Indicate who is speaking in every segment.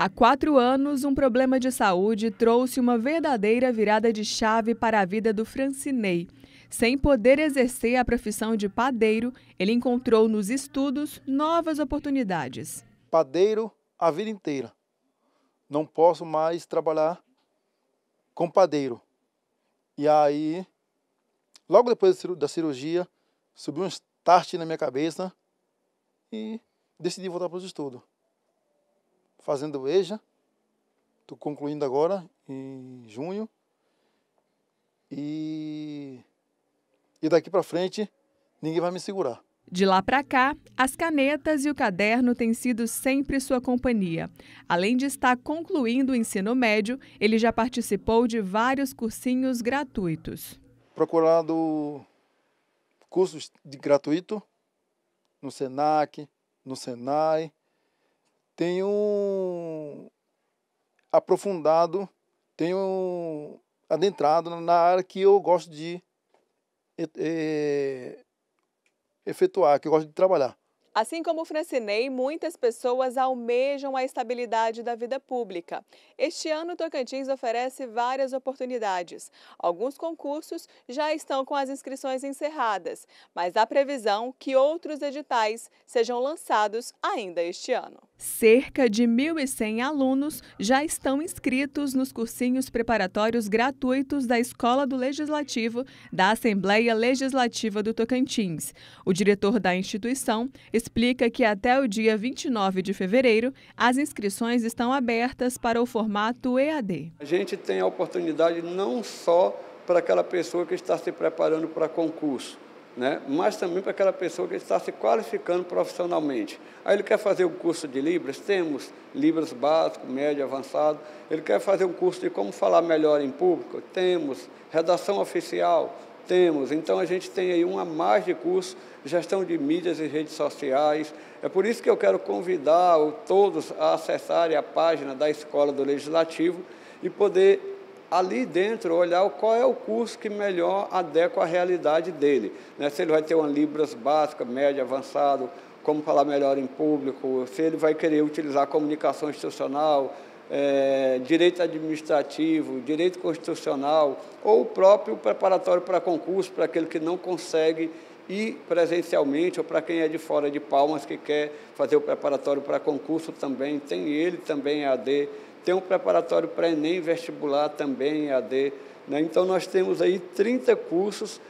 Speaker 1: Há quatro anos, um problema de saúde trouxe uma verdadeira virada de chave para a vida do Francinei. Sem poder exercer a profissão de padeiro, ele encontrou nos estudos novas oportunidades.
Speaker 2: Padeiro a vida inteira. Não posso mais trabalhar com padeiro. E aí, logo depois da cirurgia, subiu um start na minha cabeça e decidi voltar para os estudos fazendo EJA. Estou concluindo agora, em junho. E, e daqui para frente, ninguém vai me segurar.
Speaker 1: De lá para cá, as canetas e o caderno têm sido sempre sua companhia. Além de estar concluindo o ensino médio, ele já participou de vários cursinhos gratuitos.
Speaker 2: Procurado cursos de gratuito no SENAC, no SENAI, tenho aprofundado, tenho adentrado na área que eu gosto de é, efetuar, que eu gosto de trabalhar.
Speaker 1: Assim como Francinei, muitas pessoas almejam a estabilidade da vida pública. Este ano, Tocantins oferece várias oportunidades. Alguns concursos já estão com as inscrições encerradas, mas há previsão que outros editais sejam lançados ainda este ano. Cerca de 1.100 alunos já estão inscritos nos cursinhos preparatórios gratuitos da Escola do Legislativo da Assembleia Legislativa do Tocantins. O diretor da instituição explica que até o dia 29 de fevereiro, as inscrições estão abertas para o formato EAD.
Speaker 3: A gente tem a oportunidade não só para aquela pessoa que está se preparando para concurso, né? mas também para aquela pessoa que está se qualificando profissionalmente. Aí ele quer fazer um curso de Libras, temos Libras básico, médio, avançado. Ele quer fazer um curso de como falar melhor em público, temos. Redação oficial, temos. Então a gente tem aí uma mais de curso, gestão de mídias e redes sociais. É por isso que eu quero convidar todos a acessarem a página da Escola do Legislativo e poder ali dentro olhar qual é o curso que melhor adequa à realidade dele. Né? Se ele vai ter uma Libras básica, média, avançado, como falar melhor em público, se ele vai querer utilizar comunicação institucional, é, direito administrativo, direito constitucional, ou o próprio preparatório para concurso, para aquele que não consegue e presencialmente, ou para quem é de fora de Palmas, que quer fazer o preparatório para concurso também, tem ele também AD, tem o um preparatório para Enem vestibular também AD. Né? Então, nós temos aí 30 cursos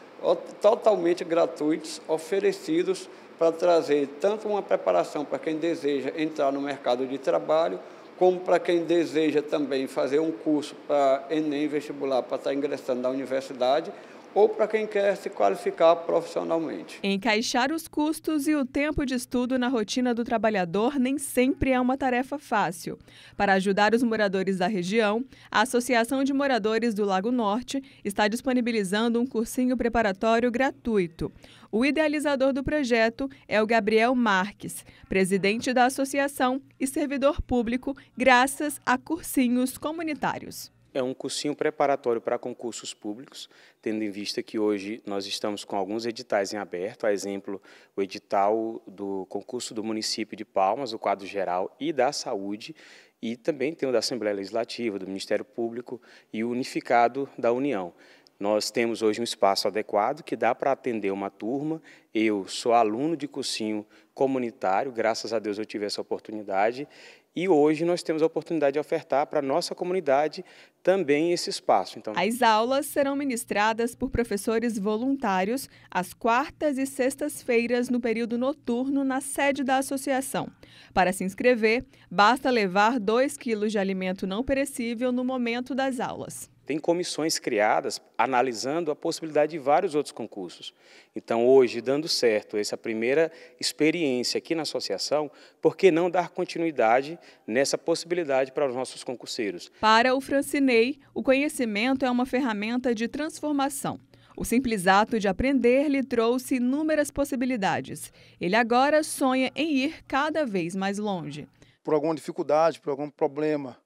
Speaker 3: totalmente gratuitos, oferecidos para trazer tanto uma preparação para quem deseja entrar no mercado de trabalho, como para quem deseja também fazer um curso para Enem vestibular, para estar ingressando na universidade, ou para quem quer se qualificar profissionalmente.
Speaker 1: Encaixar os custos e o tempo de estudo na rotina do trabalhador nem sempre é uma tarefa fácil. Para ajudar os moradores da região, a Associação de Moradores do Lago Norte está disponibilizando um cursinho preparatório gratuito. O idealizador do projeto é o Gabriel Marques, presidente da associação e servidor público, graças a cursinhos comunitários
Speaker 4: é um cursinho preparatório para concursos públicos, tendo em vista que hoje nós estamos com alguns editais em aberto, a exemplo, o edital do concurso do município de Palmas, o quadro geral e da saúde, e também tem o da Assembleia Legislativa, do Ministério Público e o unificado da União. Nós temos hoje um espaço adequado que dá para atender uma turma. Eu sou aluno de cursinho comunitário, graças a Deus eu tive essa oportunidade. E hoje nós temos a oportunidade de ofertar para a nossa comunidade também esse espaço. Então... As
Speaker 1: aulas serão ministradas por professores voluntários às quartas e sextas-feiras no período noturno na sede da associação. Para se inscrever, basta levar 2 quilos de alimento não perecível no momento das aulas
Speaker 4: tem comissões criadas analisando a possibilidade de vários outros concursos. Então, hoje, dando certo essa primeira experiência aqui na associação, por que não dar continuidade nessa possibilidade para os nossos concurseiros?
Speaker 1: Para o Francinei, o conhecimento é uma ferramenta de transformação. O simples ato de aprender lhe trouxe inúmeras possibilidades. Ele agora sonha em ir cada vez mais longe.
Speaker 2: Por alguma dificuldade, por algum problema,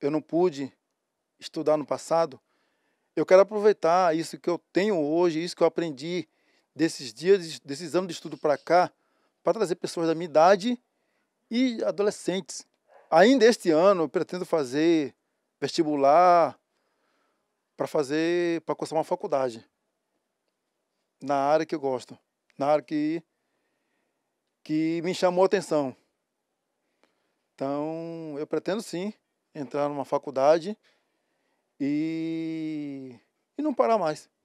Speaker 2: eu não pude estudar no passado, eu quero aproveitar isso que eu tenho hoje, isso que eu aprendi desses dias, desses anos de estudo para cá, para trazer pessoas da minha idade e adolescentes. Ainda este ano eu pretendo fazer vestibular para fazer para começar uma faculdade na área que eu gosto, na área que que me chamou a atenção. Então, eu pretendo sim entrar numa faculdade e, e não
Speaker 4: parar mais.